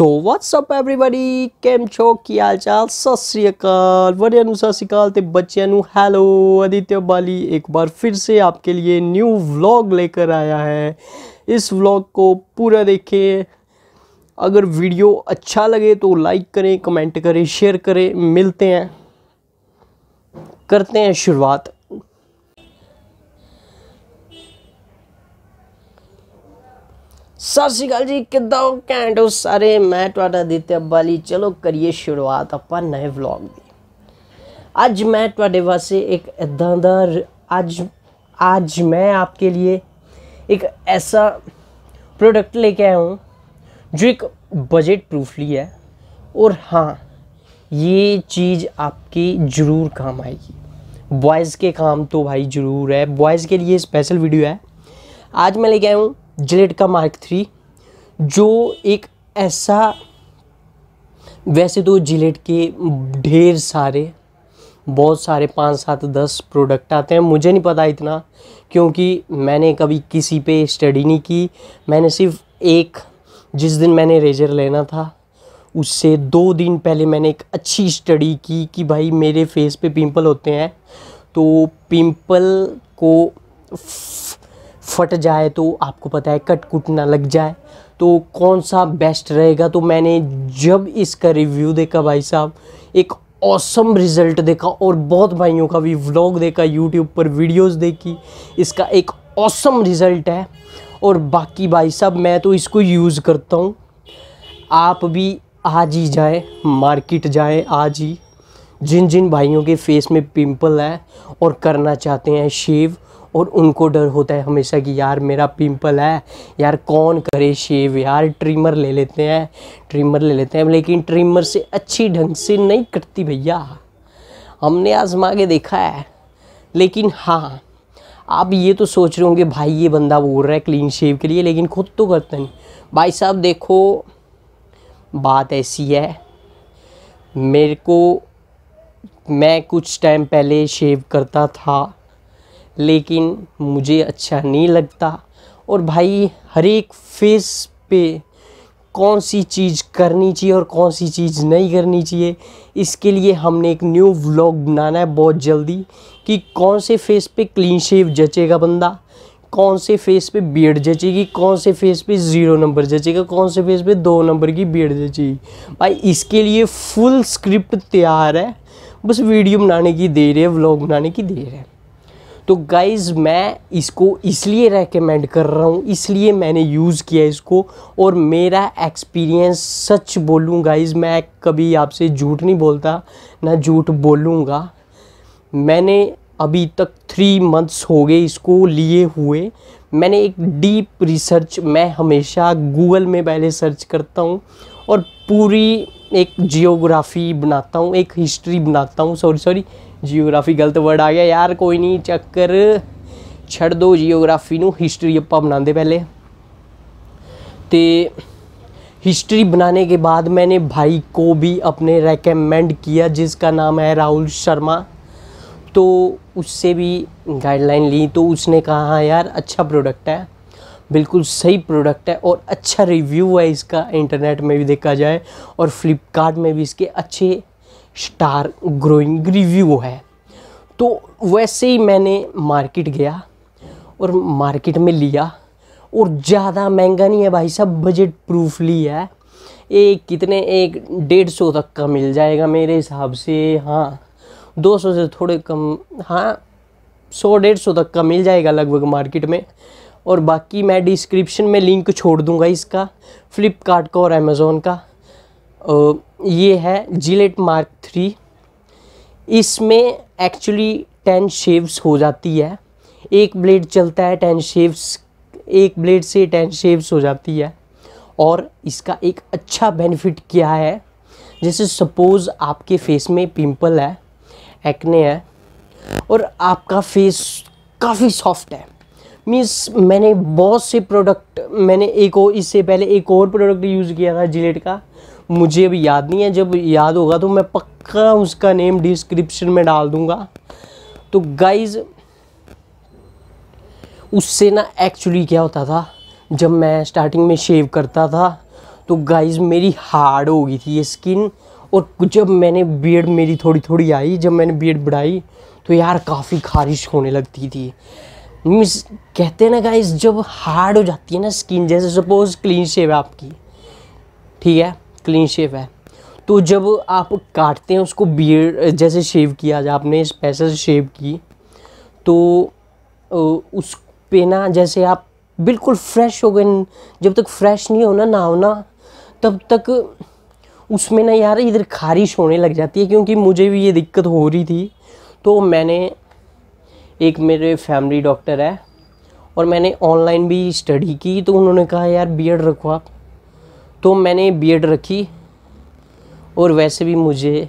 so what's up everybody cam छो की हाल चाल सत श्रीकाल ਅਕਾਲ ਵਰਿਆਂ ਨੂੰ ਸਤਿ हैलो आदित्य बाली एक बार फिर से आपके लिए न्यू व्लॉग लेकर आया है इस व्लॉग को पूरा देखिए अगर वीडियो अच्छा लगे तो लाइक करें कमेंट करें शेयर करें मिलते हैं करते हैं शुरुआत सत श्रीकाल जी कि ਕਿੱਦਾਂ हो सारे मैं थोड़ा ਮੈਂ ਤੁਹਾਡਾ चलो करिए शुरुआत आप नए ब्लॉग की अज मैं थोड़े ਮੈਂ एक इदा दज आज मैं आपके लिए एक ऐसा प्रोडक्ट लेके आया हूँ जो एक बजट प्रूफली है और हाँ ये चीज़ आपकी ज़रूर काम आएगी बॉयज़ के काम तो भाई ज़रूर है बॉयज़ के लिए स्पेशल वीडियो है आज मैं लेके आया हूँ जिलेट का मार्क थ्री जो एक ऐसा वैसे तो जिलेट के ढेर सारे बहुत सारे पाँच सात दस प्रोडक्ट आते हैं मुझे नहीं पता इतना क्योंकि मैंने कभी किसी पे स्टडी नहीं की मैंने सिर्फ एक जिस दिन मैंने रेजर लेना था उससे दो दिन पहले मैंने एक अच्छी स्टडी की कि भाई मेरे फेस पे पिंपल होते हैं तो पिंपल को फट जाए तो आपको पता है कट कुट ना लग जाए तो कौन सा बेस्ट रहेगा तो मैंने जब इसका रिव्यू देखा भाई साहब एक औसम रिज़ल्ट देखा और बहुत भाइयों का भी व्लॉग देखा यूट्यूब पर वीडियोस देखी इसका एक औसम रिज़ल्ट है और बाकी भाई साहब मैं तो इसको यूज़ करता हूँ आप भी आज ही जाए मार्केट जाए आज ही जिन जिन भाइयों के फेस में पिंपल है और करना चाहते हैं शेव और उनको डर होता है हमेशा कि यार मेरा पिंपल है यार कौन करे शेव यार ट्रिमर ले लेते हैं ट्रिमर ले लेते हैं लेकिन ट्रिमर से अच्छी ढंग से नहीं कटती भैया हमने आजमा के देखा है लेकिन हाँ आप ये तो सोच रहे होंगे भाई ये बंदा बोल रहा है क्लीन शेव के लिए लेकिन खुद तो करते नहीं भाई साहब देखो बात ऐसी है मेरे को मैं कुछ टाइम पहले शेव करता था लेकिन मुझे अच्छा नहीं लगता और भाई हर एक फेस पे कौन सी चीज़ करनी चाहिए और कौन सी चीज़ नहीं करनी चाहिए इसके लिए हमने एक न्यू व्लॉग बनाना है बहुत जल्दी कि कौन से फेस पे क्लीन शेव जचेगा बंदा कौन से फेस पे बियड जचेगी कौन से फेस पे ज़ीरो नंबर जचेगा कौन से फेस पे दो नंबर की बियड जचेगी भाई इसके लिए फुल स्क्रिप्ट तैयार है बस वीडियो बनाने की देर है व्लॉग बनाने की देर है तो गाइज़ मैं इसको इसलिए रेकमेंड कर रहा हूँ इसलिए मैंने यूज़ किया इसको और मेरा एक्सपीरियंस सच बोलूँ गाइज़ मैं कभी आपसे झूठ नहीं बोलता ना झूठ बोलूँगा मैंने अभी तक थ्री मंथ्स हो गए इसको लिए हुए मैंने एक डीप रिसर्च मैं हमेशा गूगल में पहले सर्च करता हूँ और पूरी एक जियोग्राफी बनाता हूँ एक हिस्ट्री बनाता हूँ सॉरी सॉरी जियोग्राफी गलत वर्ड आ गया यार कोई नहीं चक्कर छड़ दो जियोग्राफी ਨੂੰ ਹਿਸਟਰੀ बना ਬਣਾਉਂਦੇ पहले तो हिस्ट्री बनाने के बाद मैंने भाई को भी अपने रेकमेंड किया जिसका नाम है राहुल शर्मा तो उससे भी गाइडलाइन ली तो उसने कहा हाँ यार अच्छा प्रोडक्ट है बिल्कुल सही प्रोडक्ट है और अच्छा रिव्यू है इसका इंटरनेट में भी देखा जाए और फ्लिपकार्ट में भी इसके अच्छे स्टार ग्रोइंग रिव्यू है तो वैसे ही मैंने मार्केट गया और मार्केट में लिया और ज़्यादा महंगा नहीं है भाई साहब बजट प्रूफ लिया है एक कितने एक डेढ़ सौ तक का मिल जाएगा मेरे हिसाब से हाँ दो सौ से थोड़े कम हाँ सौ डेढ़ सौ तक का मिल जाएगा लगभग मार्केट में और बाकी मैं डिस्क्रिप्शन में लिंक छोड़ दूँगा इसका फ़्लिपकार्ट का और अमेज़ोन का ये है जिलेट मार्क थ्री इसमें एक्चुअली टेन शेव्स हो जाती है एक ब्लेड चलता है टेन शेव्स एक ब्लेड से टेन शेव्स हो जाती है और इसका एक अच्छा बेनिफिट क्या है जैसे सपोज़ आपके फेस में पिंपल है एक्ने है और आपका फेस काफ़ी सॉफ्ट है मीन्स मैंने बहुत से प्रोडक्ट मैंने एक और इससे पहले एक और प्रोडक्ट यूज़ किया था जिलेट का मुझे अभी याद नहीं है जब याद होगा तो मैं पक्का उसका नेम डिस्क्रिप्शन में डाल दूँगा तो गाइज उससे ना एक्चुअली क्या होता था जब मैं स्टार्टिंग में शेव करता था तो गाइज मेरी हार्ड हो गई थी ये स्किन और जब मैंने बियड मेरी थोड़ी थोड़ी आई जब मैंने बियड बढ़ाई तो यार काफ़ी खारिश होने लगती थी मीन्स कहते हैं ना गाइस जब हार्ड हो जाती है ना स्किन जैसे सपोज क्लीन शेव है आपकी ठीक है क्लीन शेव है तो जब आप काटते हैं उसको बियड जैसे शेव किया जाए आपने से शेव की तो उस पे ना जैसे आप बिल्कुल फ्रेश हो गए जब तक फ्रेश नहीं होना ना होना तब तक उसमें ना यार इधर खारिश होने लग जाती है क्योंकि मुझे भी ये दिक्कत हो रही थी तो मैंने एक मेरे फैमिली डॉक्टर है और मैंने ऑनलाइन भी स्टडी की तो उन्होंने कहा यार बीएड रखो आप तो मैंने बीएड रखी और वैसे भी मुझे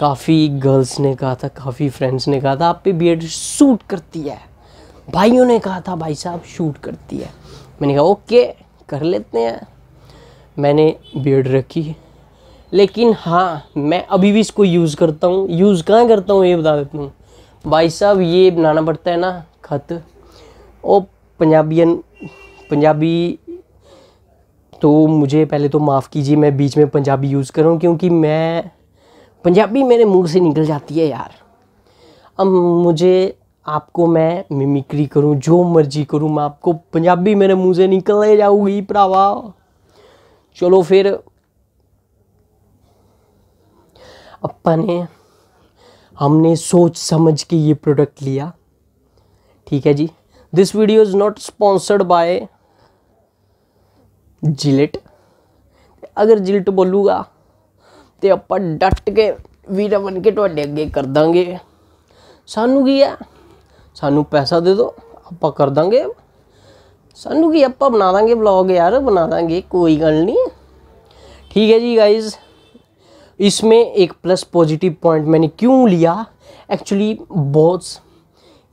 काफ़ी गर्ल्स ने कहा था काफ़ी फ्रेंड्स ने कहा था आप पे बीएड सूट करती है भाइयों ने कहा था भाई साहब शूट करती है मैंने कहा ओके कर लेते हैं मैंने बीएड रखी लेकिन हाँ मैं अभी भी इसको यूज़ करता हूँ यूज़ कहाँ करता हूँ ये बता देता हूँ भाई साहब ये बनाना पड़ता है ना खत ओ पंजाबियन पंजाबी तो मुझे पहले तो माफ़ कीजिए मैं बीच में पंजाबी यूज़ करूँ क्योंकि मैं पंजाबी मेरे मुंह से निकल जाती है यार अब मुझे आपको मैं मिमिक्री करूँ जो मर्जी करूँ मैं आपको पंजाबी मेरे मुंह से निकल जाऊँगी भरावा चलो फिर अपा ने हमने सोच समझ के ये प्रोडक्ट लिया ठीक है जी this video is not sponsored by Gillette अगर जिलेट बोलूँगा तो आप डट के वीर बन के थोड़े तो अगे कर देंगे सानू की है सानू पैसा दे दो आप कर देंगे सानू की आप बना देंगे ब्लॉग यार बना देंगे कोई गल नहीं ठीक है जी गाइज़ इसमें एक प्लस पॉजिटिव पॉइंट मैंने क्यों लिया एक्चुअली बहुत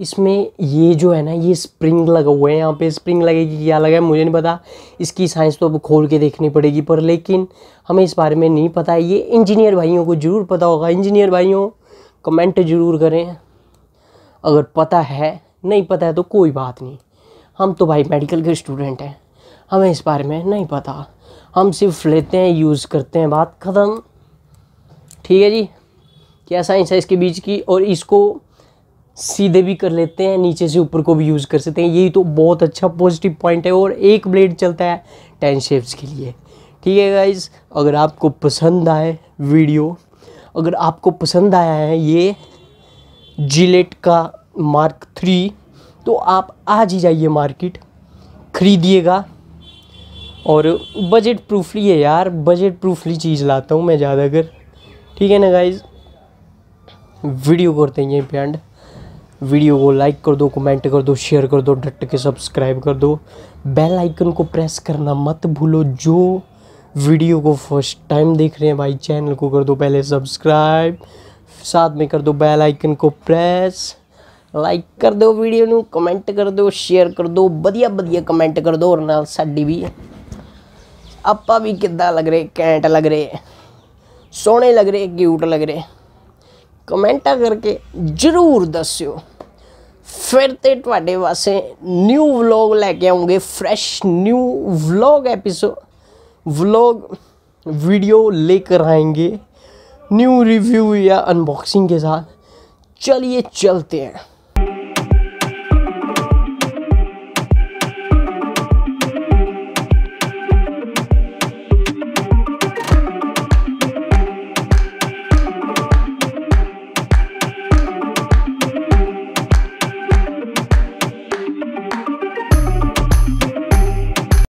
इसमें ये जो है ना ये स्प्रिंग लगा हुआ है यहाँ पे स्प्रिंग लगेगी क्या लगा है मुझे नहीं पता इसकी साइंस तो अब खोल के देखनी पड़ेगी पर लेकिन हमें इस बारे में नहीं पता है ये इंजीनियर भाइयों को ज़रूर पता होगा इंजीनियर भाइयों कमेंट ज़रूर करें अगर पता है नहीं पता है तो कोई बात नहीं हम तो भाई मेडिकल के स्टूडेंट हैं हमें इस बारे में नहीं पता हम सिर्फ लेते हैं यूज़ करते हैं बात ख़त्म ठीक है जी क्या साइंस है इसके बीच की और इसको सीधे भी कर लेते हैं नीचे से ऊपर को भी यूज़ कर सकते हैं यही तो बहुत अच्छा पॉजिटिव पॉइंट है और एक ब्लेड चलता है टेन शेप्स के लिए ठीक है गाइज अगर आपको पसंद आए वीडियो अगर आपको पसंद आया है ये जिलेट का मार्क थ्री तो आप आज ही जाइए मार्केट खरीदिएगा और बजट प्रूफली है यार बजट प्रूफली चीज़ लाता हूँ मैं ज़्यादातर ठीक है ना गाइज वीडियो करते हैं यहीं पे एंड वीडियो को लाइक कर दो कमेंट कर दो शेयर कर दो डट के सब्सक्राइब कर दो बेल आइकन को प्रेस करना मत भूलो जो वीडियो को फर्स्ट टाइम देख रहे हैं भाई चैनल को कर दो पहले सब्सक्राइब साथ में कर दो बेल आइकन को प्रेस लाइक कर दो वीडियो में कमेंट कर दो शेयर कर दो बढ़िया बढ़िया कमेंट कर दो और ਨਾਲ भी आप भी कि लग रहे कैंट लग रहे सोहने लग रहे क्यूट लग रहे कमेंट करके जरूर दस्यो फिर तो थोड़े वास न्यू वलॉग लैके आऊंगे fresh new vlog episode vlog video लेकर आएंगे न्यू रिव्यू या अनबॉक्सिंग के साथ चलिए चलते हैं